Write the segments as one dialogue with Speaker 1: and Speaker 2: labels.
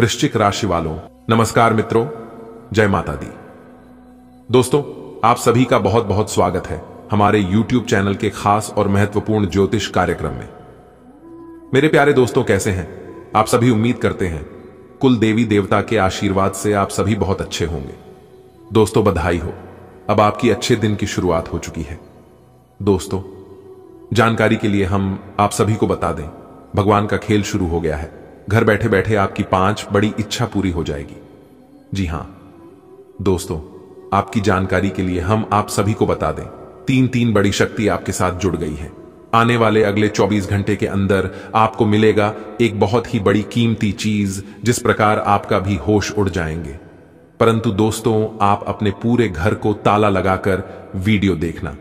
Speaker 1: वृश्चिक राशि वालों नमस्कार मित्रों जय माता दी दोस्तों आप सभी का बहुत बहुत स्वागत है हमारे YouTube चैनल के खास और महत्वपूर्ण ज्योतिष कार्यक्रम में मेरे प्यारे दोस्तों कैसे हैं आप सभी उम्मीद करते हैं कुल देवी देवता के आशीर्वाद से आप सभी बहुत अच्छे होंगे दोस्तों बधाई हो अब आपकी अच्छे दिन की शुरुआत हो चुकी है दोस्तों जानकारी के लिए हम आप सभी को बता दें भगवान का खेल शुरू हो गया है घर बैठे बैठे आपकी पांच बड़ी इच्छा पूरी हो जाएगी जी हां दोस्तों आपकी जानकारी के लिए हम आप सभी को बता दें तीन तीन बड़ी शक्ति आपके साथ जुड़ गई है आने वाले अगले 24 घंटे के अंदर आपको मिलेगा एक बहुत ही बड़ी कीमती चीज जिस प्रकार आपका भी होश उड़ जाएंगे परंतु दोस्तों आप अपने पूरे घर को ताला लगाकर वीडियो देखना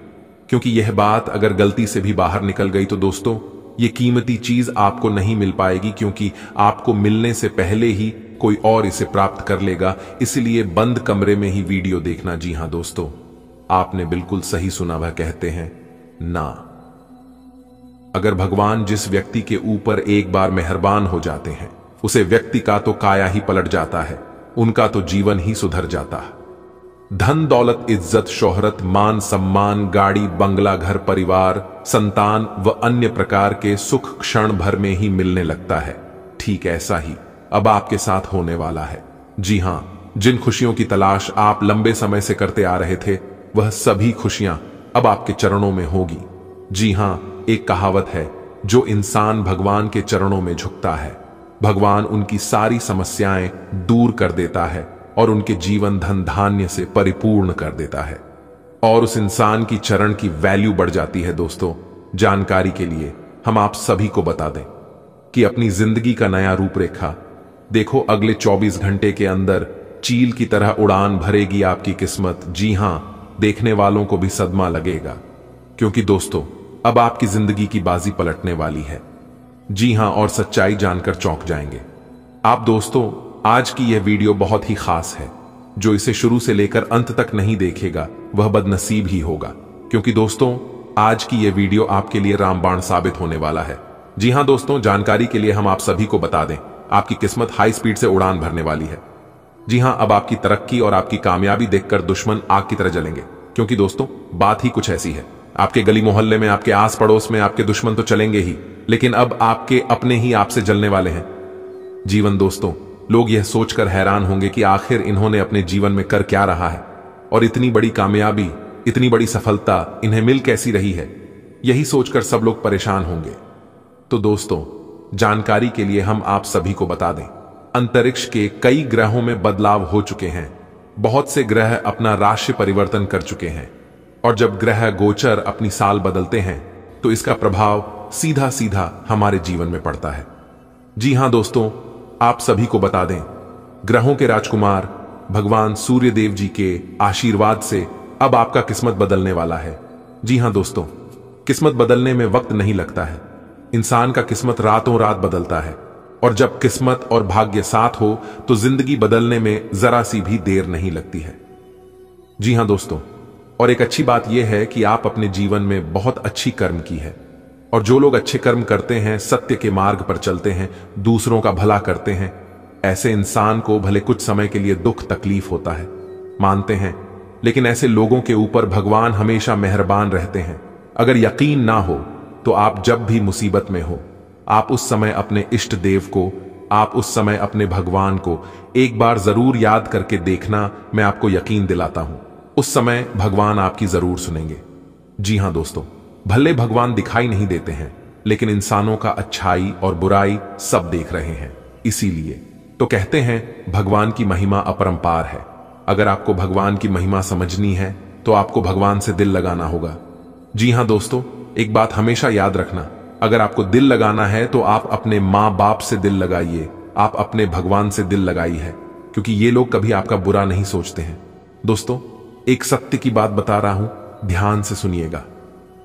Speaker 1: क्योंकि यह बात अगर गलती से भी बाहर निकल गई तो दोस्तों ये कीमती चीज आपको नहीं मिल पाएगी क्योंकि आपको मिलने से पहले ही कोई और इसे प्राप्त कर लेगा इसलिए बंद कमरे में ही वीडियो देखना जी हां दोस्तों आपने बिल्कुल सही सुना वह कहते हैं ना अगर भगवान जिस व्यक्ति के ऊपर एक बार मेहरबान हो जाते हैं उसे व्यक्ति का तो काया ही पलट जाता है उनका तो जीवन ही सुधर जाता है धन दौलत इज्जत शोहरत मान सम्मान गाड़ी बंगला घर परिवार संतान व अन्य प्रकार के सुख क्षण भर में ही मिलने लगता है ठीक ऐसा ही अब आपके साथ होने वाला है जी हां जिन खुशियों की तलाश आप लंबे समय से करते आ रहे थे वह सभी खुशियां अब आपके चरणों में होगी जी हां एक कहावत है जो इंसान भगवान के चरणों में झुकता है भगवान उनकी सारी समस्याएं दूर कर देता है और उनके जीवन धन धान्य से परिपूर्ण कर देता है और उस इंसान की चरण की वैल्यू बढ़ जाती है दोस्तों जानकारी के लिए हम आप सभी को बता दें कि अपनी जिंदगी का नया रूपरेखा देखो अगले 24 घंटे के अंदर चील की तरह उड़ान भरेगी आपकी किस्मत जी हां देखने वालों को भी सदमा लगेगा क्योंकि दोस्तों अब आपकी जिंदगी की बाजी पलटने वाली है जी हां और सच्चाई जानकर चौंक जाएंगे आप दोस्तों आज की यह वीडियो बहुत ही खास है जो इसे शुरू से लेकर अंत तक नहीं देखेगा वह बदनसीब ही होगा क्योंकि दोस्तों आज की यह वीडियो आपके लिए रामबाण साबित होने वाला है जी हाँ दोस्तों जानकारी के लिए हम आप सभी को बता दें आपकी किस्मत हाई स्पीड से उड़ान भरने वाली है जी हाँ अब आपकी तरक्की और आपकी कामयाबी देखकर दुश्मन आग की तरह जलेंगे क्योंकि दोस्तों बात ही कुछ ऐसी है आपके गली मोहल्ले में आपके आस पड़ोस में आपके दुश्मन तो चलेंगे ही लेकिन अब आपके अपने ही आपसे जलने वाले हैं जीवन दोस्तों लोग यह सोचकर हैरान होंगे कि आखिर इन्होंने अपने जीवन में कर क्या रहा है और इतनी बड़ी कामयाबी इतनी बड़ी सफलता इन्हें मिल कैसी रही है यही सोचकर सब लोग परेशान होंगे तो दोस्तों जानकारी के लिए हम आप सभी को बता दें अंतरिक्ष के कई ग्रहों में बदलाव हो चुके हैं बहुत से ग्रह अपना राशि परिवर्तन कर चुके हैं और जब ग्रह गोचर अपनी साल बदलते हैं तो इसका प्रभाव सीधा सीधा हमारे जीवन में पड़ता है जी हां दोस्तों आप सभी को बता दें ग्रहों के राजकुमार भगवान सूर्यदेव जी के आशीर्वाद से अब आपका किस्मत बदलने वाला है जी हां दोस्तों किस्मत बदलने में वक्त नहीं लगता है इंसान का किस्मत रातों रात बदलता है और जब किस्मत और भाग्य साथ हो तो जिंदगी बदलने में जरा सी भी देर नहीं लगती है जी हां दोस्तों और एक अच्छी बात यह है कि आप अपने जीवन में बहुत अच्छी कर्म की है और जो लोग अच्छे कर्म करते हैं सत्य के मार्ग पर चलते हैं दूसरों का भला करते हैं ऐसे इंसान को भले कुछ समय के लिए दुख तकलीफ होता है मानते हैं लेकिन ऐसे लोगों के ऊपर भगवान हमेशा मेहरबान रहते हैं अगर यकीन ना हो तो आप जब भी मुसीबत में हो आप उस समय अपने इष्ट देव को आप उस समय अपने भगवान को एक बार जरूर याद करके देखना मैं आपको यकीन दिलाता हूं उस समय भगवान आपकी जरूर सुनेंगे जी हां दोस्तों भले भगवान दिखाई नहीं देते हैं लेकिन इंसानों का अच्छाई और बुराई सब देख रहे हैं इसीलिए तो कहते हैं भगवान की महिमा अपरंपार है अगर आपको भगवान की महिमा समझनी है तो आपको भगवान से दिल लगाना होगा जी हां दोस्तों एक बात हमेशा याद रखना अगर आपको दिल लगाना है तो आप अपने माँ बाप से दिल लगाइए आप अपने भगवान से दिल लगाई है क्योंकि ये लोग कभी आपका बुरा नहीं सोचते हैं दोस्तों एक सत्य की बात बता रहा हूं ध्यान से सुनिएगा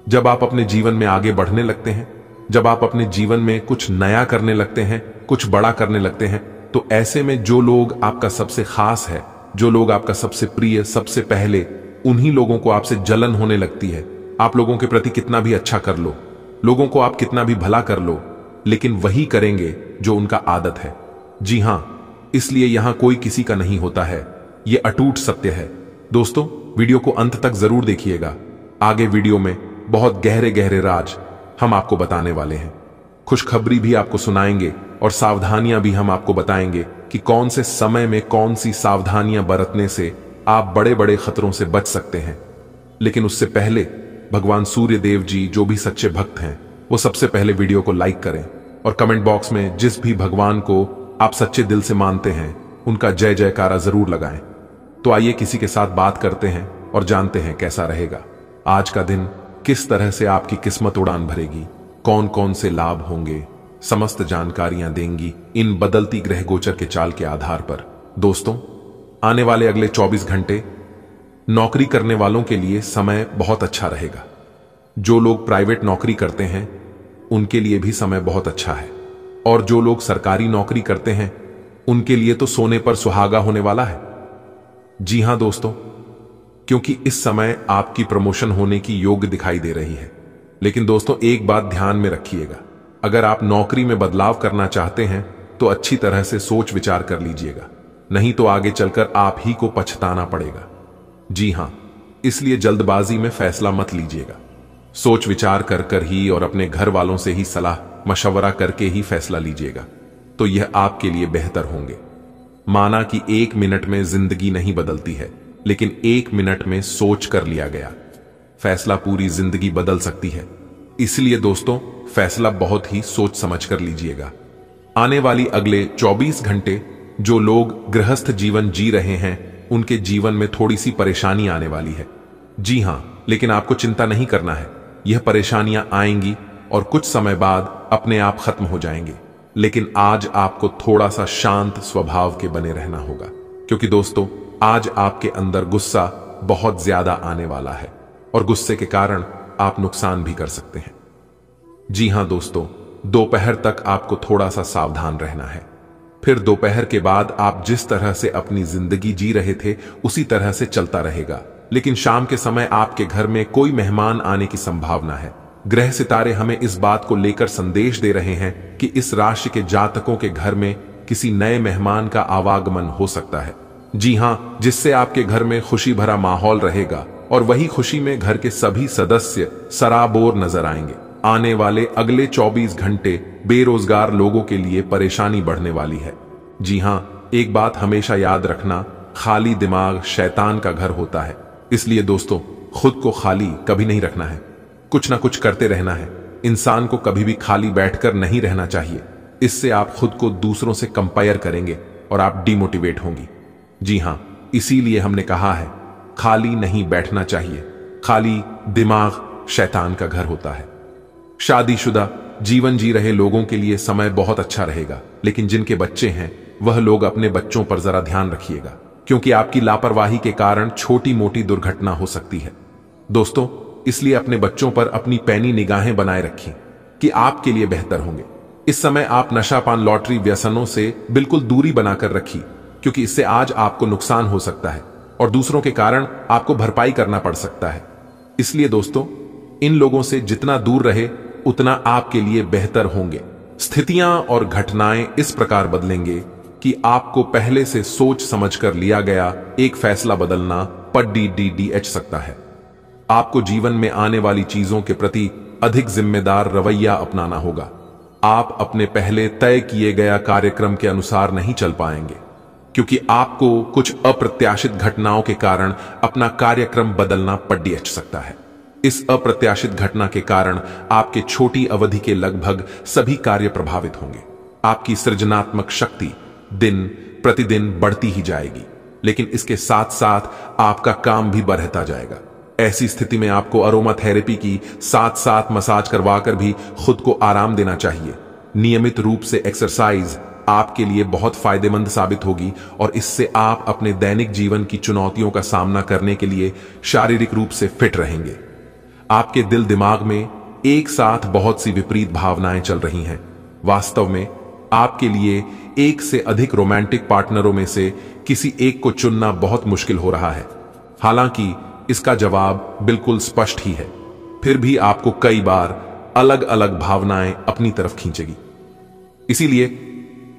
Speaker 1: जब आप अपने जीवन में आगे बढ़ने लगते हैं जब आप अपने जीवन में कुछ नया करने लगते हैं कुछ बड़ा करने लगते हैं तो ऐसे में जो लोग आपका सबसे खास है जो लोग आपका सबसे प्रिय सबसे पहले उन्हीं लोगों को आपसे जलन होने लगती है आप लोगों के प्रति कितना भी अच्छा कर लो लोगों को आप कितना भी भला कर लो लेकिन वही करेंगे जो उनका आदत है जी हां इसलिए यहां कोई किसी का नहीं होता है ये अटूट सत्य है दोस्तों वीडियो को अंत तक जरूर देखिएगा आगे वीडियो में बहुत गहरे गहरे राज हम आपको बताने वाले हैं खुशखबरी भी आपको सुनाएंगे और सावधानियां भी हम आपको बताएंगे कि कौन से समय में कौन सी सावधानियां बरतने से आप बड़े बड़े खतरों से बच सकते हैं लेकिन उससे पहले भगवान सूर्य देव जी जो भी सच्चे भक्त हैं वो सबसे पहले वीडियो को लाइक करें और कमेंट बॉक्स में जिस भी भगवान को आप सच्चे दिल से मानते हैं उनका जय जयकारा जरूर लगाएं तो आइए किसी के साथ बात करते हैं और जानते हैं कैसा रहेगा आज का दिन किस तरह से आपकी किस्मत उड़ान भरेगी कौन कौन से लाभ होंगे समस्त जानकारियां देंगी इन बदलती ग्रह गोचर के चाल के आधार पर दोस्तों आने वाले अगले 24 घंटे नौकरी करने वालों के लिए समय बहुत अच्छा रहेगा जो लोग प्राइवेट नौकरी करते हैं उनके लिए भी समय बहुत अच्छा है और जो लोग सरकारी नौकरी करते हैं उनके लिए तो सोने पर सुहागा होने वाला है जी हां दोस्तों क्योंकि इस समय आपकी प्रमोशन होने की योग्य दिखाई दे रही है लेकिन दोस्तों एक बात ध्यान में रखिएगा अगर आप नौकरी में बदलाव करना चाहते हैं तो अच्छी तरह से सोच विचार कर लीजिएगा नहीं तो आगे चलकर आप ही को पछताना पड़ेगा जी हां इसलिए जल्दबाजी में फैसला मत लीजिएगा सोच विचार कर कर ही और अपने घर वालों से ही सलाह मशवरा करके ही फैसला लीजिएगा तो यह आपके लिए बेहतर होंगे माना कि एक मिनट में जिंदगी नहीं बदलती है लेकिन एक मिनट में सोच कर लिया गया फैसला पूरी जिंदगी बदल सकती है इसलिए दोस्तों फैसला बहुत ही सोच समझ कर लीजिएगा आने वाली अगले 24 घंटे जो लोग गृहस्थ जीवन जी रहे हैं उनके जीवन में थोड़ी सी परेशानी आने वाली है जी हां लेकिन आपको चिंता नहीं करना है यह परेशानियां आएंगी और कुछ समय बाद अपने आप खत्म हो जाएंगे लेकिन आज आपको थोड़ा सा शांत स्वभाव के बने रहना होगा क्योंकि दोस्तों आज आपके अंदर गुस्सा बहुत ज्यादा आने वाला है और गुस्से के कारण आप नुकसान भी कर सकते हैं जी हां दोस्तों दोपहर तक आपको थोड़ा सा सावधान रहना है फिर दोपहर के बाद आप जिस तरह से अपनी जिंदगी जी रहे थे उसी तरह से चलता रहेगा लेकिन शाम के समय आपके घर में कोई मेहमान आने की संभावना है ग्रह सितारे हमें इस बात को लेकर संदेश दे रहे हैं कि इस राशि के जातकों के घर में किसी नए मेहमान का आवागमन हो सकता है जी हाँ जिससे आपके घर में खुशी भरा माहौल रहेगा और वही खुशी में घर के सभी सदस्य सराबोर नजर आएंगे आने वाले अगले 24 घंटे बेरोजगार लोगों के लिए परेशानी बढ़ने वाली है जी हाँ एक बात हमेशा याद रखना खाली दिमाग शैतान का घर होता है इसलिए दोस्तों खुद को खाली कभी नहीं रखना है कुछ ना कुछ करते रहना है इंसान को कभी भी खाली बैठकर नहीं रहना चाहिए इससे आप खुद को दूसरों से कंपेयर करेंगे और आप डिमोटिवेट होंगी जी हां इसीलिए हमने कहा है खाली नहीं बैठना चाहिए खाली दिमाग शैतान का घर होता है शादीशुदा जीवन जी रहे लोगों के लिए समय बहुत अच्छा रहेगा लेकिन जिनके बच्चे हैं वह लोग अपने बच्चों पर जरा ध्यान रखिएगा क्योंकि आपकी लापरवाही के कारण छोटी मोटी दुर्घटना हो सकती है दोस्तों इसलिए अपने बच्चों पर अपनी पैनी निगाहें बनाए रखें कि आपके लिए बेहतर होंगे इस समय आप नशापान लॉटरी व्यसनों से बिल्कुल दूरी बनाकर रखिए क्योंकि इससे आज आपको नुकसान हो सकता है और दूसरों के कारण आपको भरपाई करना पड़ सकता है इसलिए दोस्तों इन लोगों से जितना दूर रहे उतना आपके लिए बेहतर होंगे स्थितियां और घटनाएं इस प्रकार बदलेंगे कि आपको पहले से सोच समझकर लिया गया एक फैसला बदलना पड्डी डी डी एच सकता है आपको जीवन में आने वाली चीजों के प्रति अधिक जिम्मेदार रवैया अपनाना होगा आप अपने पहले तय किए गया कार्यक्रम के अनुसार नहीं चल पाएंगे क्योंकि आपको कुछ अप्रत्याशित घटनाओं के कारण अपना कार्यक्रम बदलना पड़ सकता है इस अप्रत्याशित घटना के कारण आपके छोटी अवधि के लगभग सभी कार्य प्रभावित होंगे आपकी सृजनात्मक शक्ति दिन प्रतिदिन बढ़ती ही जाएगी लेकिन इसके साथ साथ आपका काम भी बढ़ता जाएगा ऐसी स्थिति में आपको अरोमा थेरेपी की साथ साथ मसाज करवाकर भी खुद को आराम देना चाहिए नियमित रूप से एक्सरसाइज आपके लिए बहुत फायदेमंद साबित होगी और इससे आप अपने दैनिक जीवन की चुनौतियों का सामना करने के लिए शारीरिक रूप से फिट रहेंगे आपके दिल दिमाग में एक साथ बहुत सी विपरीत भावनाएं चल रही हैं वास्तव में आपके लिए एक से अधिक रोमांटिक पार्टनरों में से किसी एक को चुनना बहुत मुश्किल हो रहा है हालांकि इसका जवाब बिल्कुल स्पष्ट ही है फिर भी आपको कई बार अलग अलग भावनाएं अपनी तरफ खींचेगी इसीलिए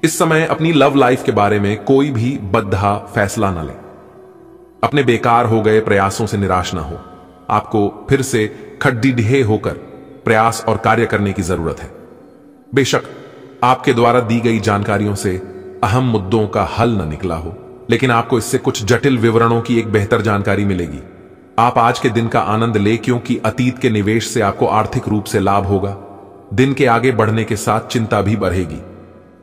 Speaker 1: इस समय अपनी लव लाइफ के बारे में कोई भी बद्धा फैसला ना लें अपने बेकार हो गए प्रयासों से निराश ना हो आपको फिर से ढे होकर प्रयास और कार्य करने की जरूरत है बेशक आपके द्वारा दी गई जानकारियों से अहम मुद्दों का हल न निकला हो लेकिन आपको इससे कुछ जटिल विवरणों की एक बेहतर जानकारी मिलेगी आप आज के दिन का आनंद ले क्योंकि अतीत के निवेश से आपको आर्थिक रूप से लाभ होगा दिन के आगे बढ़ने के साथ चिंता भी बढ़ेगी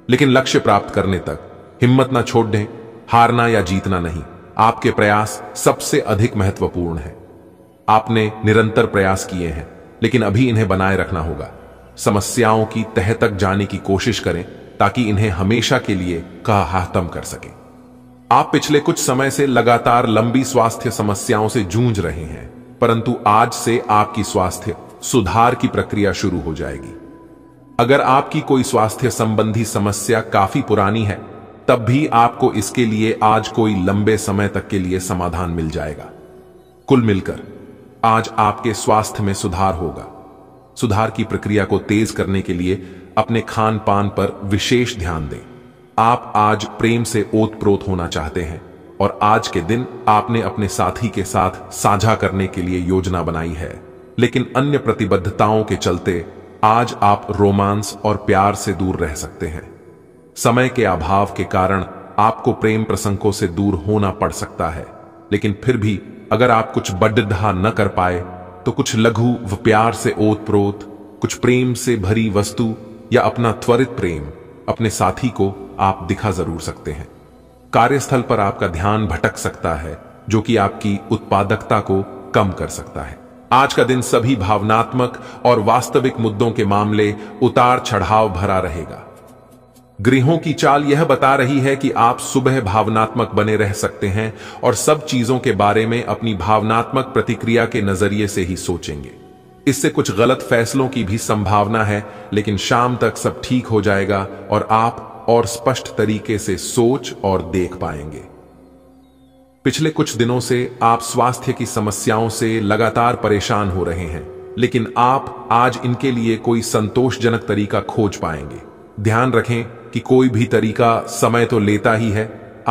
Speaker 1: लेकिन लक्ष्य प्राप्त करने तक हिम्मत ना छोड़ दें हारना या जीतना नहीं आपके प्रयास सबसे अधिक महत्वपूर्ण है आपने निरंतर प्रयास किए हैं लेकिन अभी इन्हें बनाए रखना होगा समस्याओं की तह तक जाने की कोशिश करें ताकि इन्हें हमेशा के लिए कहा कर सके आप पिछले कुछ समय से लगातार लंबी स्वास्थ्य समस्याओं से जूझ रहे हैं परंतु आज से आपकी स्वास्थ्य सुधार की प्रक्रिया शुरू हो जाएगी अगर आपकी कोई स्वास्थ्य संबंधी समस्या काफी पुरानी है तब भी आपको इसके लिए आज कोई लंबे समय तक के लिए समाधान मिल जाएगा कुल मिलकर आज आपके स्वास्थ्य में सुधार होगा सुधार की प्रक्रिया को तेज करने के लिए अपने खान पान पर विशेष ध्यान दें आप आज प्रेम से ओत प्रोत होना चाहते हैं और आज के दिन आपने अपने साथी के साथ साझा करने के लिए योजना बनाई है लेकिन अन्य प्रतिबद्धताओं के चलते आज आप रोमांस और प्यार से दूर रह सकते हैं समय के अभाव के कारण आपको प्रेम प्रसंगों से दूर होना पड़ सकता है लेकिन फिर भी अगर आप कुछ बड्ढा न कर पाए तो कुछ लघु व प्यार से ओत प्रोत कुछ प्रेम से भरी वस्तु या अपना त्वरित प्रेम अपने साथी को आप दिखा जरूर सकते हैं कार्यस्थल पर आपका ध्यान भटक सकता है जो कि आपकी उत्पादकता को कम कर सकता है आज का दिन सभी भावनात्मक और वास्तविक मुद्दों के मामले उतार चढ़ाव भरा रहेगा गृहों की चाल यह बता रही है कि आप सुबह भावनात्मक बने रह सकते हैं और सब चीजों के बारे में अपनी भावनात्मक प्रतिक्रिया के नजरिए से ही सोचेंगे इससे कुछ गलत फैसलों की भी संभावना है लेकिन शाम तक सब ठीक हो जाएगा और आप और स्पष्ट तरीके से सोच और देख पाएंगे पिछले कुछ दिनों से आप स्वास्थ्य की समस्याओं से लगातार परेशान हो रहे हैं लेकिन आप आज इनके लिए कोई संतोषजनक तरीका खोज पाएंगे ध्यान रखें कि कोई भी तरीका समय तो लेता ही है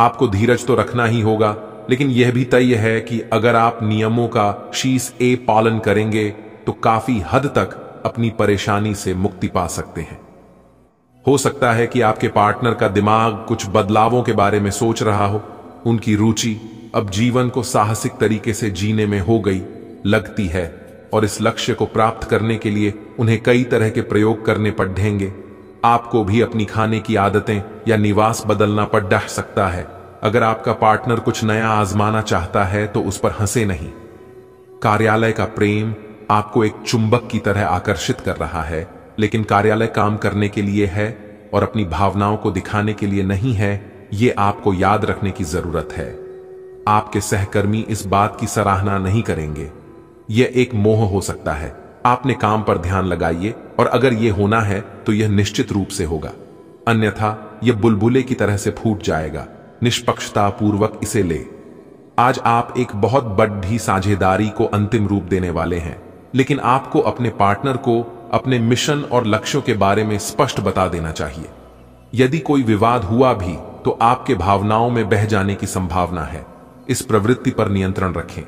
Speaker 1: आपको धीरज तो रखना ही होगा लेकिन यह भी तय है कि अगर आप नियमों का शीश ए पालन करेंगे तो काफी हद तक अपनी परेशानी से मुक्ति पा सकते हैं हो सकता है कि आपके पार्टनर का दिमाग कुछ बदलावों के बारे में सोच रहा हो उनकी रुचि अब जीवन को साहसिक तरीके से जीने में हो गई लगती है और इस लक्ष्य को प्राप्त करने के लिए उन्हें कई तरह के प्रयोग करने पड़ेंगे आपको भी अपनी खाने की आदतें या निवास बदलना पड़ सकता है अगर आपका पार्टनर कुछ नया आजमाना चाहता है तो उस पर हंसे नहीं कार्यालय का प्रेम आपको एक चुंबक की तरह आकर्षित कर रहा है लेकिन कार्यालय काम करने के लिए है और अपनी भावनाओं को दिखाने के लिए नहीं है ये आपको याद रखने की जरूरत है आपके सहकर्मी इस बात की सराहना नहीं करेंगे यह एक मोह हो सकता है आपने काम पर ध्यान लगाइए और अगर यह होना है तो यह निश्चित रूप से होगा अन्यथा यह बुलबुले की तरह से फूट जाएगा निष्पक्षता पूर्वक इसे ले आज आप एक बहुत बड़ी साझेदारी को अंतिम रूप देने वाले हैं लेकिन आपको अपने पार्टनर को अपने मिशन और लक्ष्यों के बारे में स्पष्ट बता देना चाहिए यदि कोई विवाद हुआ भी तो आपके भावनाओं में बह जाने की संभावना है इस प्रवृत्ति पर नियंत्रण रखें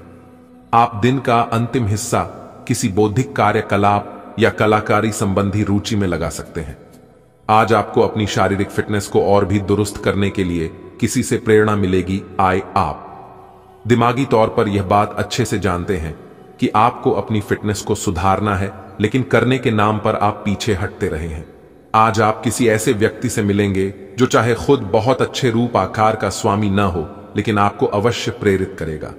Speaker 1: आप दिन का अंतिम हिस्सा किसी बौद्धिक कार्यकलाप या कलाकारी संबंधी रुचि में लगा सकते हैं आज आपको अपनी शारीरिक फिटनेस को और भी दुरुस्त करने के लिए किसी से प्रेरणा मिलेगी आए आप दिमागी तौर पर यह बात अच्छे से जानते हैं कि आपको अपनी फिटनेस को सुधारना है लेकिन करने के नाम पर आप पीछे हटते रहे हैं आज आप किसी ऐसे व्यक्ति से मिलेंगे जो चाहे खुद बहुत अच्छे रूप आकार का स्वामी न हो लेकिन आपको अवश्य प्रेरित करेगा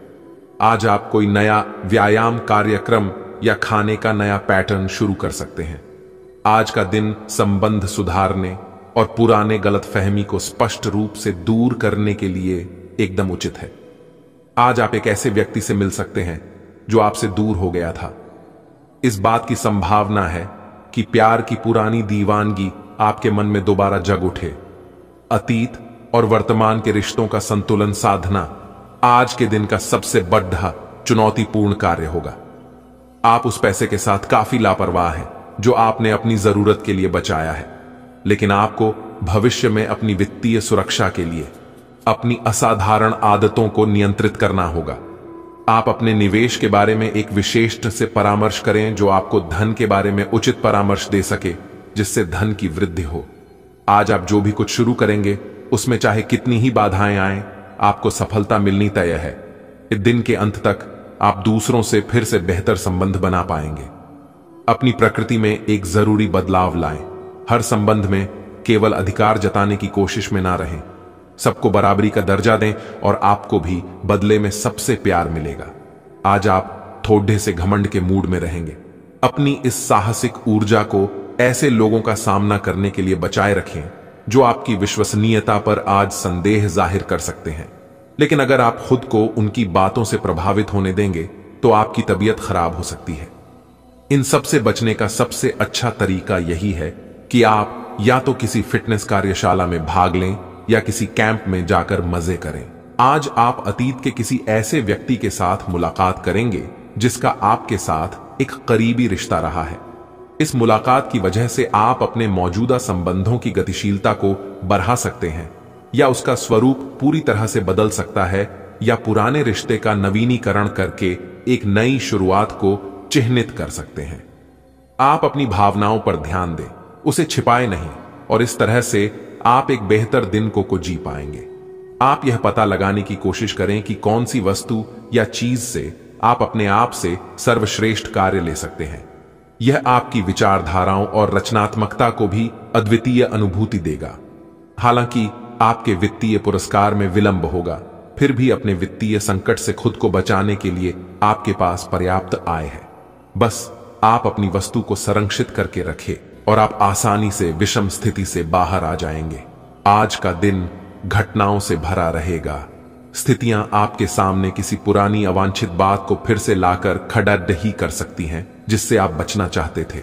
Speaker 1: आज आप कोई नया व्यायाम कार्यक्रम या खाने का नया पैटर्न शुरू कर सकते हैं आज का दिन संबंध सुधारने और पुराने गलतफहमी को स्पष्ट रूप से दूर करने के लिए एकदम उचित है आज आप एक ऐसे व्यक्ति से मिल सकते हैं जो आपसे दूर हो गया था इस बात की संभावना है कि प्यार की पुरानी दीवानगी आपके मन में दोबारा जग उठे अतीत और वर्तमान के रिश्तों का संतुलन साधना आज के दिन का सबसे बड़ा चुनौतीपूर्ण कार्य होगा आप उस पैसे के साथ काफी लापरवाह हैं जो आपने अपनी जरूरत के लिए बचाया है लेकिन आपको भविष्य में अपनी वित्तीय सुरक्षा के लिए अपनी असाधारण आदतों को नियंत्रित करना होगा आप अपने निवेश के बारे में एक विशेष से परामर्श करें जो आपको धन के बारे में उचित परामर्श दे सके जिससे धन की वृद्धि हो आज आप जो भी कुछ शुरू करेंगे उसमें चाहे कितनी ही बाधाएं आए आपको सफलता मिलनी तय है इस दिन के अंत तक आप दूसरों से फिर से बेहतर संबंध बना पाएंगे अपनी प्रकृति में एक जरूरी बदलाव लाएं हर संबंध में केवल अधिकार जताने की कोशिश में ना रहें सबको बराबरी का दर्जा दें और आपको भी बदले में सबसे प्यार मिलेगा आज आप थोड़े से घमंड के मूड में रहेंगे अपनी इस साहसिक ऊर्जा को ऐसे लोगों का सामना करने के लिए बचाए रखें जो आपकी विश्वसनीयता पर आज संदेह जाहिर कर सकते हैं लेकिन अगर आप खुद को उनकी बातों से प्रभावित होने देंगे तो आपकी तबीयत खराब हो सकती है इन सब से बचने का सबसे अच्छा तरीका यही है कि आप या तो किसी फिटनेस कार्यशाला में भाग लें या किसी कैंप में जाकर मजे करें आज आप अतीत के किसी ऐसे व्यक्ति के साथ मुलाकात करेंगे जिसका आपके साथ एक करीबी रिश्ता रहा है इस मुलाकात की वजह से आप अपने मौजूदा संबंधों की गतिशीलता को बढ़ा सकते हैं या उसका स्वरूप पूरी तरह से बदल सकता है या पुराने रिश्ते का नवीनीकरण करके एक नई शुरुआत को चिन्हित कर सकते हैं आप अपनी भावनाओं पर ध्यान दें उसे छिपाए नहीं और इस तरह से आप एक बेहतर दिन को को जी पाएंगे आप यह पता लगाने की कोशिश करें कि कौन सी वस्तु या चीज से आप अपने आप से सर्वश्रेष्ठ कार्य ले सकते हैं यह आपकी विचारधाराओं और रचनात्मकता को भी अद्वितीय अनुभूति देगा हालांकि आपके वित्तीय पुरस्कार में विलंब होगा फिर भी अपने वित्तीय संकट से खुद को बचाने के लिए आपके पास पर्याप्त आय है बस आप अपनी वस्तु को संरक्षित करके रखें और आप आसानी से विषम स्थिति से बाहर आ जाएंगे आज का दिन घटनाओं से भरा रहेगा स्थितियां आपके सामने किसी पुरानी अवांछित बात को फिर से लाकर खड़ा दही कर सकती हैं जिससे आप बचना चाहते थे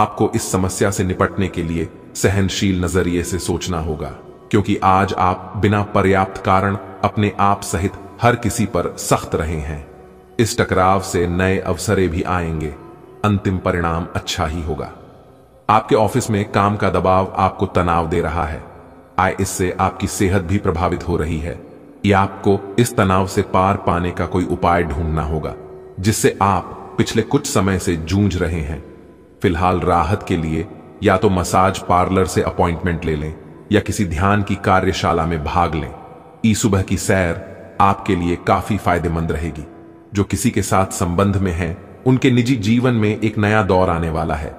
Speaker 1: आपको इस समस्या से निपटने के लिए सहनशील नजरिए से सोचना होगा क्योंकि आज आप बिना पर्याप्त कारण अपने आप सहित हर किसी पर सख्त रहे हैं इस टकराव से नए अवसरे भी आएंगे अंतिम परिणाम अच्छा ही होगा आपके ऑफिस में काम का दबाव आपको तनाव दे रहा है आय इससे आपकी सेहत भी प्रभावित हो रही है या आपको इस तनाव से पार पाने का कोई उपाय ढूंढना होगा जिससे आप पिछले कुछ समय से जूझ रहे हैं फिलहाल राहत के लिए या तो मसाज पार्लर से अपॉइंटमेंट ले लें या किसी ध्यान की कार्यशाला में भाग लें ई सुबह की सैर आपके लिए काफी फायदेमंद रहेगी जो किसी के साथ संबंध में है उनके निजी जीवन में एक नया दौर आने वाला है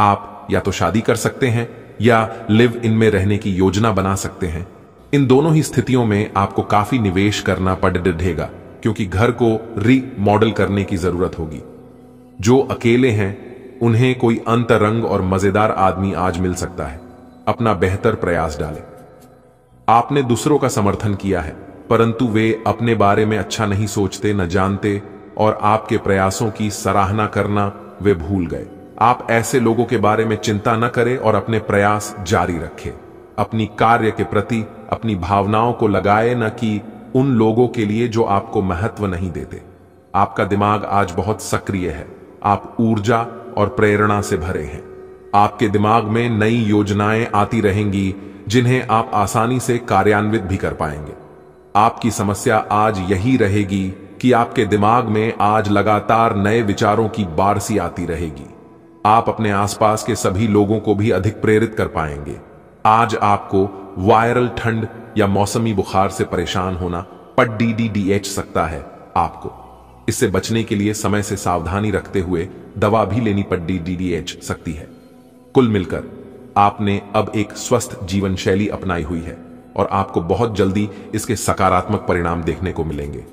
Speaker 1: आप या तो शादी कर सकते हैं या लिव इन में रहने की योजना बना सकते हैं इन दोनों ही स्थितियों में आपको काफी निवेश करना पड़ क्योंकि घर को रीमॉडल करने की जरूरत होगी जो अकेले हैं उन्हें कोई अंतरंग और मजेदार आदमी आज मिल सकता है अपना बेहतर प्रयास डालें आपने दूसरों का समर्थन किया है परंतु वे अपने बारे में अच्छा नहीं सोचते न जानते और आपके प्रयासों की सराहना करना वे भूल गए आप ऐसे लोगों के बारे में चिंता न करें और अपने प्रयास जारी रखें अपनी कार्य के प्रति अपनी भावनाओं को लगाए न कि उन लोगों के लिए जो आपको महत्व नहीं देते आपका दिमाग आज बहुत सक्रिय है आप ऊर्जा और प्रेरणा से भरे हैं आपके दिमाग में नई योजनाएं आती रहेंगी जिन्हें आप आसानी से कार्यान्वित भी कर पाएंगे आपकी समस्या आज यही रहेगी कि आपके दिमाग में आज लगातार नए विचारों की बारसी आती रहेगी आप अपने आसपास के सभी लोगों को भी अधिक प्रेरित कर पाएंगे आज आपको वायरल ठंड या मौसमी बुखार से परेशान होना पट डी डी डी एच सकता है आपको इससे बचने के लिए समय से सावधानी रखते हुए दवा भी लेनी पड़ी डीडीएच सकती है कुल मिलकर आपने अब एक स्वस्थ जीवन शैली अपनाई हुई है और आपको बहुत जल्दी इसके सकारात्मक परिणाम देखने को मिलेंगे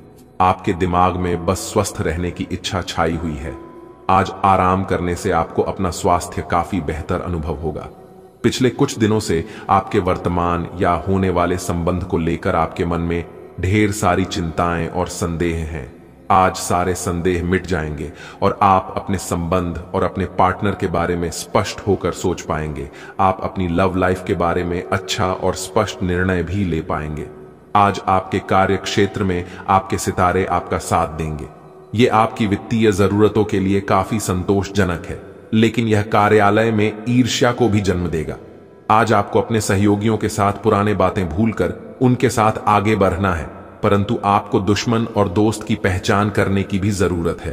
Speaker 1: आपके दिमाग में बस स्वस्थ रहने की इच्छा छाई हुई है आज आराम करने से आपको अपना स्वास्थ्य काफी बेहतर अनुभव होगा पिछले कुछ दिनों से आपके वर्तमान या होने वाले संबंध को लेकर आपके मन में ढेर सारी चिंताएं और संदेह हैं आज सारे संदेह मिट जाएंगे और आप अपने संबंध और अपने पार्टनर के बारे में स्पष्ट होकर सोच पाएंगे आप अपनी लव लाइफ के बारे में अच्छा और स्पष्ट निर्णय भी ले पाएंगे आज आपके कार्य क्षेत्र में आपके सितारे आपका साथ देंगे ये आपकी वित्तीय जरूरतों के लिए काफी संतोषजनक है लेकिन यह कार्यालय में ईर्ष्या को भी जन्म देगा आज आपको अपने सहयोगियों के साथ पुराने बातें भूलकर उनके साथ आगे बढ़ना है परंतु आपको दुश्मन और दोस्त की पहचान करने की भी जरूरत है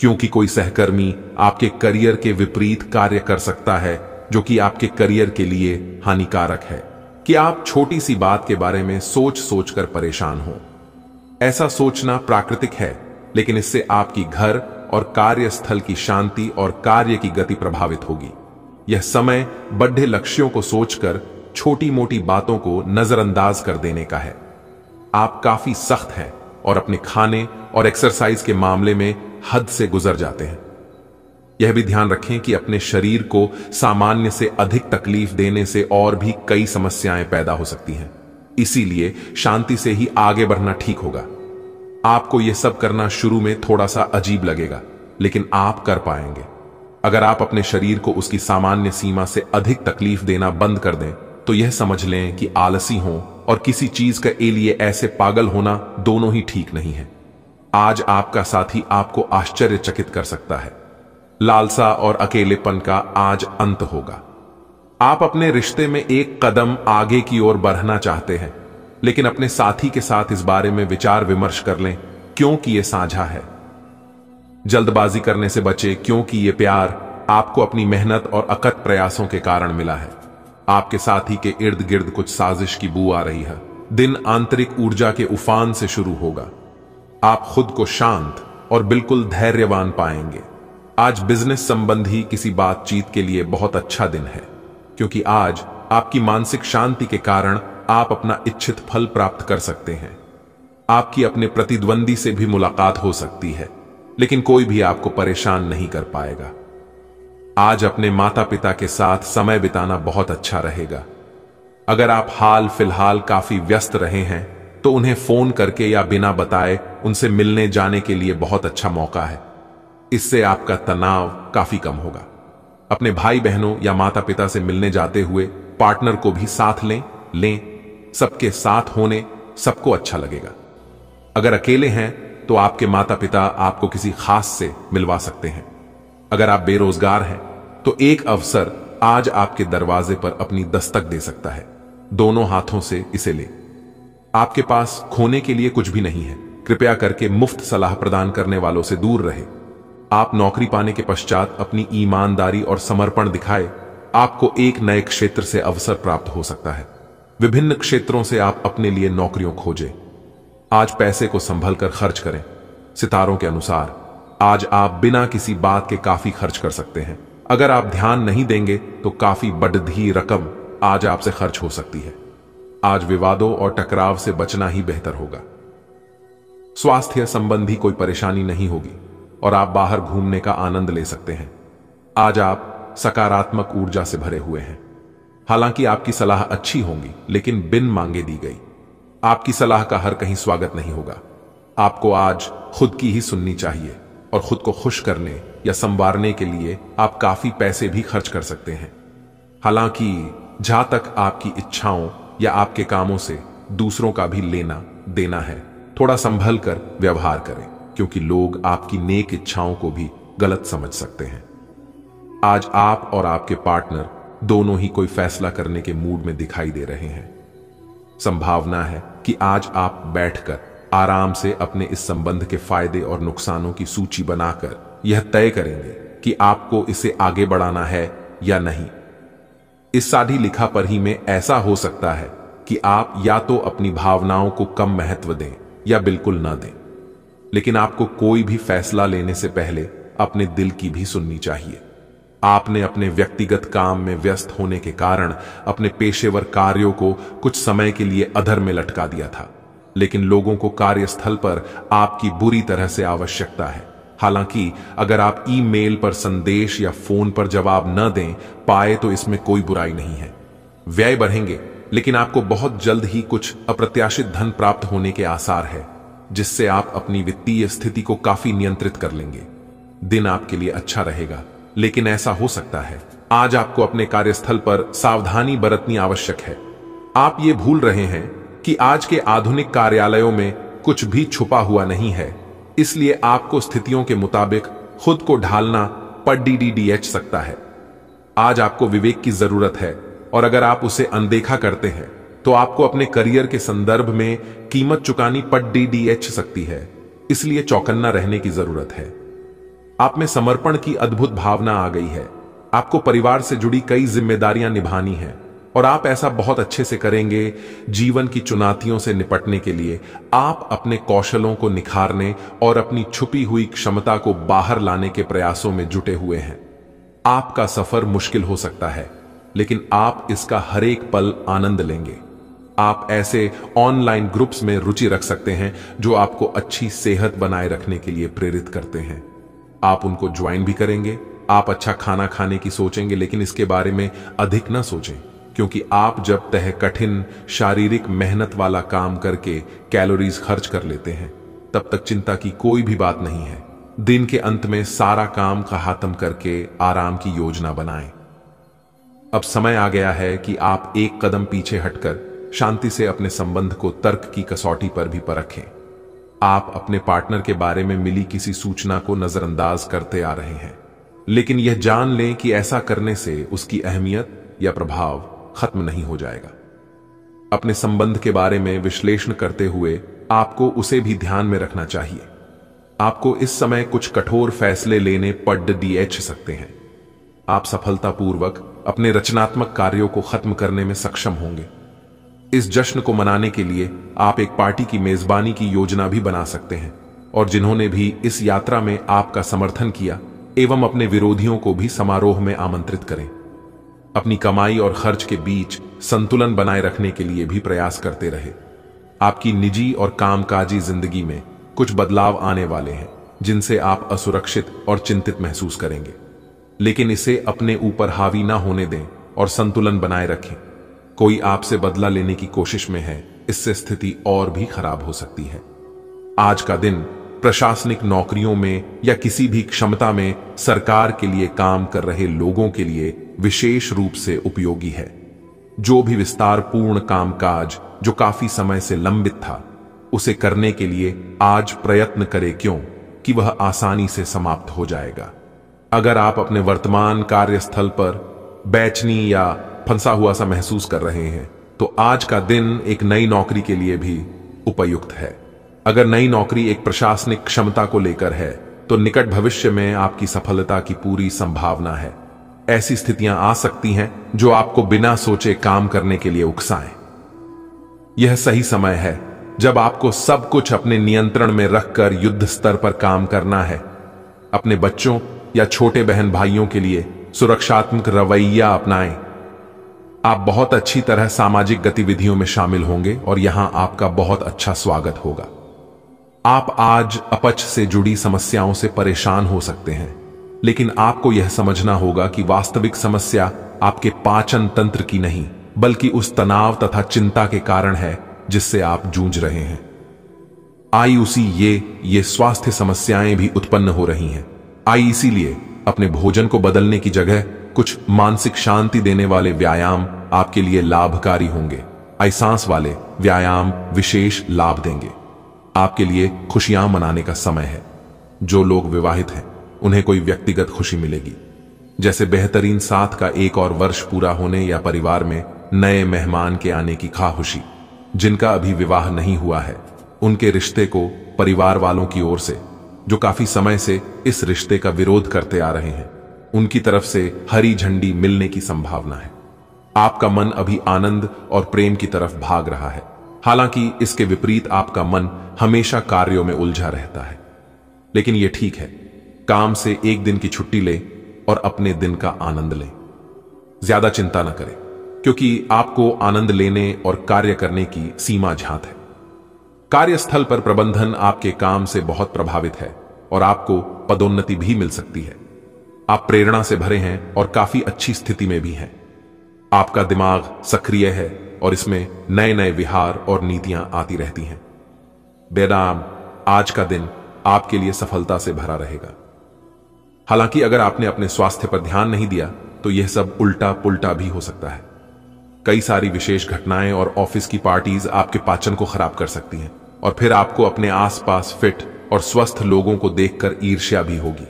Speaker 1: क्योंकि कोई सहकर्मी आपके करियर के विपरीत कार्य कर सकता है जो कि आपके करियर के लिए हानिकारक है कि आप छोटी सी बात के बारे में सोच सोच कर परेशान हो ऐसा सोचना प्राकृतिक है लेकिन इससे आपकी घर और कार्यस्थल की शांति और कार्य की गति प्रभावित होगी यह समय बड्ढे लक्ष्यों को सोचकर छोटी मोटी बातों को नजरअंदाज कर देने का है आप काफी सख्त हैं और अपने खाने और एक्सरसाइज के मामले में हद से गुजर जाते हैं यह भी ध्यान रखें कि अपने शरीर को सामान्य से अधिक तकलीफ देने से और भी कई समस्याएं पैदा हो सकती हैं इसीलिए शांति से ही आगे बढ़ना ठीक होगा आपको यह सब करना शुरू में थोड़ा सा अजीब लगेगा लेकिन आप कर पाएंगे अगर आप अपने शरीर को उसकी सामान्य सीमा से अधिक तकलीफ देना बंद कर दें तो यह समझ लें कि आलसी हों और किसी चीज के लिए ऐसे पागल होना दोनों ही ठीक नहीं है आज आपका साथी आपको आश्चर्यचकित कर सकता है लालसा और अकेलेपन का आज अंत होगा आप अपने रिश्ते में एक कदम आगे की ओर बढ़ना चाहते हैं लेकिन अपने साथी के साथ इस बारे में विचार विमर्श कर लें क्योंकि यह साझा है जल्दबाजी करने से बचे क्योंकि यह प्यार आपको अपनी मेहनत और अकत प्रयासों के कारण मिला है आपके साथी के इर्द गिर्द कुछ साजिश की बू आ रही है दिन आंतरिक ऊर्जा के उफान से शुरू होगा आप खुद को शांत और बिल्कुल धैर्यवान पाएंगे आज बिजनेस संबंधी किसी बातचीत के लिए बहुत अच्छा दिन है क्योंकि आज आपकी मानसिक शांति के कारण आप अपना इच्छित फल प्राप्त कर सकते हैं आपकी अपने प्रतिद्वंदी से भी मुलाकात हो सकती है लेकिन कोई भी आपको परेशान नहीं कर पाएगा आज अपने माता पिता के साथ समय बिताना बहुत अच्छा रहेगा अगर आप हाल फिलहाल काफी व्यस्त रहे हैं तो उन्हें फोन करके या बिना बताए उनसे मिलने जाने के लिए बहुत अच्छा मौका है इससे आपका तनाव काफी कम होगा अपने भाई बहनों या माता पिता से मिलने जाते हुए पार्टनर को भी साथ लें लें सबके साथ होने सबको अच्छा लगेगा अगर अकेले हैं तो आपके माता पिता आपको किसी खास से मिलवा सकते हैं अगर आप बेरोजगार हैं तो एक अवसर आज आपके दरवाजे पर अपनी दस्तक दे सकता है दोनों हाथों से इसे ले आपके पास खोने के लिए कुछ भी नहीं है कृपया करके मुफ्त सलाह प्रदान करने वालों से दूर रहे आप नौकरी पाने के पश्चात अपनी ईमानदारी और समर्पण दिखाए आपको एक नए क्षेत्र से अवसर प्राप्त हो सकता है विभिन्न क्षेत्रों से आप अपने लिए नौकरियों खोजें आज पैसे को संभल कर खर्च करें सितारों के अनुसार आज आप बिना किसी बात के काफी खर्च कर सकते हैं अगर आप ध्यान नहीं देंगे तो काफी बढ़ी रकम आज आपसे खर्च हो सकती है आज विवादों और टकराव से बचना ही बेहतर होगा स्वास्थ्य संबंधी कोई परेशानी नहीं होगी और आप बाहर घूमने का आनंद ले सकते हैं आज आप सकारात्मक ऊर्जा से भरे हुए हैं हालांकि आपकी सलाह अच्छी होंगी लेकिन बिन मांगे दी गई आपकी सलाह का हर कहीं स्वागत नहीं होगा आपको आज खुद की ही सुननी चाहिए और खुद को खुश करने या संवारने के लिए आप काफी पैसे भी खर्च कर सकते हैं हालांकि जहां तक आपकी इच्छाओं या आपके कामों से दूसरों का भी लेना देना है थोड़ा संभल कर व्यवहार करें क्योंकि लोग आपकी नेक इच्छाओं को भी गलत समझ सकते हैं आज आप और आपके पार्टनर दोनों ही कोई फैसला करने के मूड में दिखाई दे रहे हैं संभावना है कि आज आप बैठकर आराम से अपने इस संबंध के फायदे और नुकसानों की सूची बनाकर यह तय करेंगे कि आपको इसे आगे बढ़ाना है या नहीं इस साधी लिखा पर ही में ऐसा हो सकता है कि आप या तो अपनी भावनाओं को कम महत्व दें या बिल्कुल ना दें लेकिन आपको कोई भी फैसला लेने से पहले अपने दिल की भी सुननी चाहिए आपने अपने व्यक्तिगत काम में व्यस्त होने के कारण अपने पेशेवर कार्यों को कुछ समय के लिए अधर में लटका दिया था लेकिन लोगों को कार्यस्थल पर आपकी बुरी तरह से आवश्यकता है हालांकि अगर आप ईमेल पर संदेश या फोन पर जवाब न दें पाए तो इसमें कोई बुराई नहीं है व्यय बढ़ेंगे लेकिन आपको बहुत जल्द ही कुछ अप्रत्याशित धन प्राप्त होने के आसार है जिससे आप अपनी वित्तीय स्थिति को काफी नियंत्रित कर लेंगे दिन आपके लिए अच्छा रहेगा लेकिन ऐसा हो सकता है आज आपको अपने कार्यस्थल पर सावधानी बरतनी आवश्यक है आप ये भूल रहे हैं कि आज के आधुनिक कार्यालयों में कुछ भी छुपा हुआ नहीं है इसलिए आपको स्थितियों के मुताबिक खुद को ढालना पड्डीडीडीएच सकता है आज आपको विवेक की जरूरत है और अगर आप उसे अनदेखा करते हैं तो आपको अपने करियर के संदर्भ में कीमत चुकानी पड्डीडीएच सकती है इसलिए चौकन्ना रहने की जरूरत है आप में समर्पण की अद्भुत भावना आ गई है आपको परिवार से जुड़ी कई जिम्मेदारियां निभानी हैं और आप ऐसा बहुत अच्छे से करेंगे जीवन की चुनौतियों से निपटने के लिए आप अपने कौशलों को निखारने और अपनी छुपी हुई क्षमता को बाहर लाने के प्रयासों में जुटे हुए हैं आपका सफर मुश्किल हो सकता है लेकिन आप इसका हरेक पल आनंद लेंगे आप ऐसे ऑनलाइन ग्रुप्स में रुचि रख सकते हैं जो आपको अच्छी सेहत बनाए रखने के लिए प्रेरित करते हैं आप उनको ज्वाइन भी करेंगे आप अच्छा खाना खाने की सोचेंगे लेकिन इसके बारे में अधिक ना सोचें क्योंकि आप जब तह कठिन शारीरिक मेहनत वाला काम करके कैलोरीज खर्च कर लेते हैं तब तक चिंता की कोई भी बात नहीं है दिन के अंत में सारा काम का हातम करके आराम की योजना बनाएं। अब समय आ गया है कि आप एक कदम पीछे हटकर शांति से अपने संबंध को तर्क की कसौटी पर भी परखें आप अपने पार्टनर के बारे में मिली किसी सूचना को नजरअंदाज करते आ रहे हैं लेकिन यह जान लें कि ऐसा करने से उसकी अहमियत या प्रभाव खत्म नहीं हो जाएगा अपने संबंध के बारे में विश्लेषण करते हुए आपको उसे भी ध्यान में रखना चाहिए आपको इस समय कुछ कठोर फैसले लेने पड डीएच सकते हैं आप सफलतापूर्वक अपने रचनात्मक कार्यों को खत्म करने में सक्षम होंगे इस जश्न को मनाने के लिए आप एक पार्टी की मेजबानी की योजना भी बना सकते हैं और जिन्होंने भी इस यात्रा में आपका समर्थन किया एवं अपने विरोधियों को भी समारोह में आमंत्रित करें अपनी कमाई और खर्च के बीच संतुलन बनाए रखने के लिए भी प्रयास करते रहे आपकी निजी और कामकाजी जिंदगी में कुछ बदलाव आने वाले हैं जिनसे आप असुरक्षित और चिंतित महसूस करेंगे लेकिन इसे अपने ऊपर हावी ना होने दें और संतुलन बनाए रखें कोई आपसे बदला लेने की कोशिश में है इससे स्थिति और भी खराब हो सकती है आज का दिन प्रशासनिक नौकरियों में या किसी भी क्षमता में सरकार के लिए काम कर रहे लोगों के लिए विशेष रूप से उपयोगी है जो भी विस्तार पूर्ण कामकाज जो काफी समय से लंबित था उसे करने के लिए आज प्रयत्न करे क्यों कि वह आसानी से समाप्त हो जाएगा अगर आप अपने वर्तमान कार्यस्थल पर बैचनी या फंसा हुआ सा महसूस कर रहे हैं तो आज का दिन एक नई नौकरी के लिए भी उपयुक्त है अगर नई नौकरी एक प्रशासनिक क्षमता को लेकर है तो निकट भविष्य में आपकी सफलता की पूरी संभावना है ऐसी स्थितियां आ सकती हैं जो आपको बिना सोचे काम करने के लिए उकसाएं यह सही समय है जब आपको सब कुछ अपने नियंत्रण में रखकर युद्ध स्तर पर काम करना है अपने बच्चों या छोटे बहन भाइयों के लिए सुरक्षात्मक रवैया अपनाएं आप बहुत अच्छी तरह सामाजिक गतिविधियों में शामिल होंगे और यहां आपका बहुत अच्छा स्वागत होगा आप आज अपच से जुड़ी समस्याओं से परेशान हो सकते हैं लेकिन आपको यह समझना होगा कि वास्तविक समस्या आपके पाचन तंत्र की नहीं बल्कि उस तनाव तथा चिंता के कारण है जिससे आप जूझ रहे हैं उसी ये ये स्वास्थ्य समस्याएं भी उत्पन्न हो रही हैं आई इसीलिए अपने भोजन को बदलने की जगह कुछ मानसिक शांति देने वाले व्यायाम आपके लिए लाभकारी होंगे सांस वाले व्यायाम विशेष लाभ देंगे आपके लिए खुशियां मनाने का समय है जो लोग विवाहित हैं उन्हें कोई व्यक्तिगत खुशी मिलेगी जैसे बेहतरीन साथ का एक और वर्ष पूरा होने या परिवार में नए मेहमान के आने की खाहुशी जिनका अभी विवाह नहीं हुआ है उनके रिश्ते को परिवार वालों की ओर से जो काफी समय से इस रिश्ते का विरोध करते आ रहे हैं उनकी तरफ से हरी झंडी मिलने की संभावना है आपका मन अभी आनंद और प्रेम की तरफ भाग रहा है हालांकि इसके विपरीत आपका मन हमेशा कार्यों में उलझा रहता है लेकिन यह ठीक है काम से एक दिन की छुट्टी ले और अपने दिन का आनंद ले ज्यादा चिंता ना करें क्योंकि आपको आनंद लेने और कार्य करने की सीमा झात है कार्यस्थल पर प्रबंधन आपके काम से बहुत प्रभावित है और आपको पदोन्नति भी मिल सकती है आप प्रेरणा से भरे हैं और काफी अच्छी स्थिति में भी हैं आपका दिमाग सक्रिय है और इसमें नए नए विहार और नीतियां आती रहती हैं बेराम आज का दिन आपके लिए सफलता से भरा रहेगा हालांकि अगर आपने अपने स्वास्थ्य पर ध्यान नहीं दिया तो यह सब उल्टा पुल्टा भी हो सकता है कई सारी विशेष घटनाएं और ऑफिस की पार्टीज आपके पाचन को खराब कर सकती हैं और फिर आपको अपने आसपास फिट और स्वस्थ लोगों को देखकर ईर्ष्या भी होगी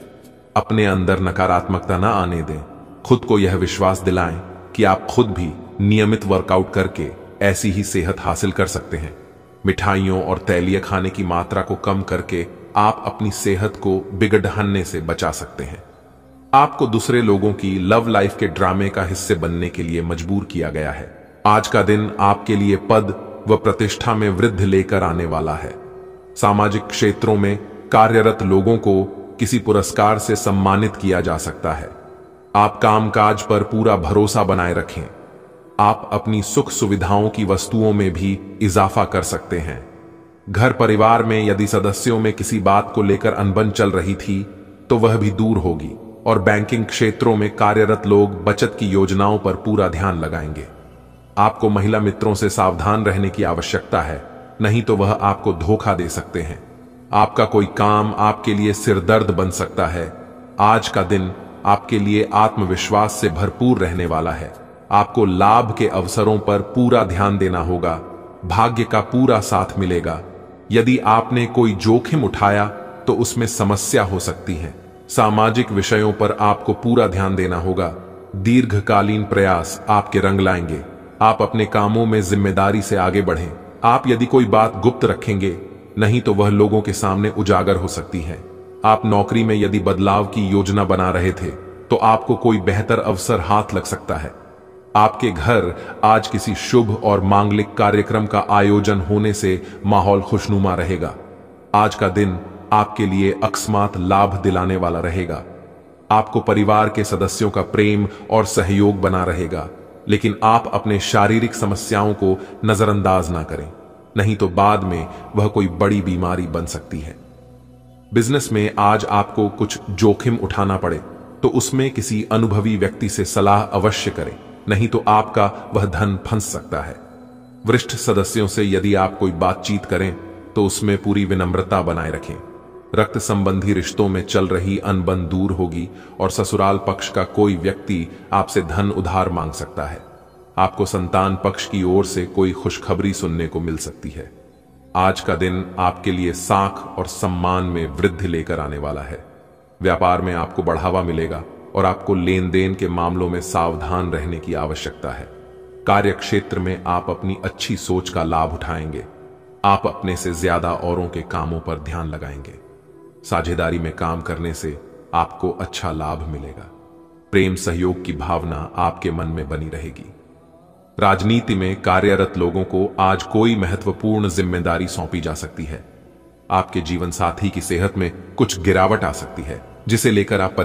Speaker 1: अपने अंदर नकारात्मकता ना आने दें खुद को यह विश्वास दिलाएं कि आप खुद भी नियमित वर्कआउट करके ऐसी ही सेहत हासिल कर सकते हैं मिठाइयों और तैलीय खाने की मात्रा को कम करके आप अपनी सेहत को बिगड़ने से बचा सकते हैं आपको दूसरे लोगों की लव लाइफ के ड्रामे का हिस्से बनने के लिए मजबूर किया गया है आज का दिन आपके लिए पद व प्रतिष्ठा में वृद्ध लेकर आने वाला है सामाजिक क्षेत्रों में कार्यरत लोगों को किसी पुरस्कार से सम्मानित किया जा सकता है आप कामकाज पर पूरा भरोसा बनाए रखें आप अपनी सुख सुविधाओं की वस्तुओं में भी इजाफा कर सकते हैं घर परिवार में यदि सदस्यों में किसी बात को लेकर अनबन चल रही थी तो वह भी दूर होगी और बैंकिंग क्षेत्रों में कार्यरत लोग बचत की योजनाओं पर पूरा ध्यान लगाएंगे आपको महिला मित्रों से सावधान रहने की आवश्यकता है नहीं तो वह आपको धोखा दे सकते हैं आपका कोई काम आपके लिए सिरदर्द बन सकता है आज का दिन आपके लिए आत्मविश्वास से भरपूर रहने वाला है आपको लाभ के अवसरों पर पूरा ध्यान देना होगा भाग्य का पूरा साथ मिलेगा यदि आपने कोई जोखिम उठाया तो उसमें समस्या हो सकती है सामाजिक विषयों पर आपको पूरा ध्यान देना होगा दीर्घकालीन प्रयास आपके रंग लाएंगे आप अपने कामों में जिम्मेदारी से आगे बढ़ें आप यदि कोई बात गुप्त रखेंगे नहीं तो वह लोगों के सामने उजागर हो सकती है आप नौकरी में यदि बदलाव की योजना बना रहे थे तो आपको कोई बेहतर अवसर हाथ लग सकता है आपके घर आज किसी शुभ और मांगलिक कार्यक्रम का आयोजन होने से माहौल खुशनुमा रहेगा आज का दिन आपके लिए अकस्मात लाभ दिलाने वाला रहेगा आपको परिवार के सदस्यों का प्रेम और सहयोग बना रहेगा लेकिन आप अपने शारीरिक समस्याओं को नजरअंदाज ना करें नहीं तो बाद में वह कोई बड़ी बीमारी बन सकती है बिजनेस में आज आपको कुछ जोखिम उठाना पड़े तो उसमें किसी अनुभवी व्यक्ति से सलाह अवश्य करें नहीं तो आपका वह धन फंस सकता है वरिष्ठ सदस्यों से यदि आप कोई बातचीत करें तो उसमें पूरी विनम्रता बनाए रखें रक्त संबंधी रिश्तों में चल रही अनबन दूर होगी और ससुराल पक्ष का कोई व्यक्ति आपसे धन उधार मांग सकता है आपको संतान पक्ष की ओर से कोई खुशखबरी सुनने को मिल सकती है आज का दिन आपके लिए साख और सम्मान में वृद्धि लेकर आने वाला है व्यापार में आपको बढ़ावा मिलेगा और आपको लेन देन के मामलों में सावधान रहने की आवश्यकता है कार्यक्षेत्र में आप अपनी अच्छी सोच का लाभ उठाएंगे आप अपने से ज्यादा औरों के कामों पर ध्यान लगाएंगे साझेदारी में काम करने से आपको अच्छा लाभ मिलेगा प्रेम सहयोग की भावना आपके मन में बनी रहेगी राजनीति में कार्यरत लोगों को आज कोई महत्वपूर्ण जिम्मेदारी सौंपी जा सकती है आपके जीवन साथी की सेहत में कुछ गिरावट आ सकती है जिसे लेकर आप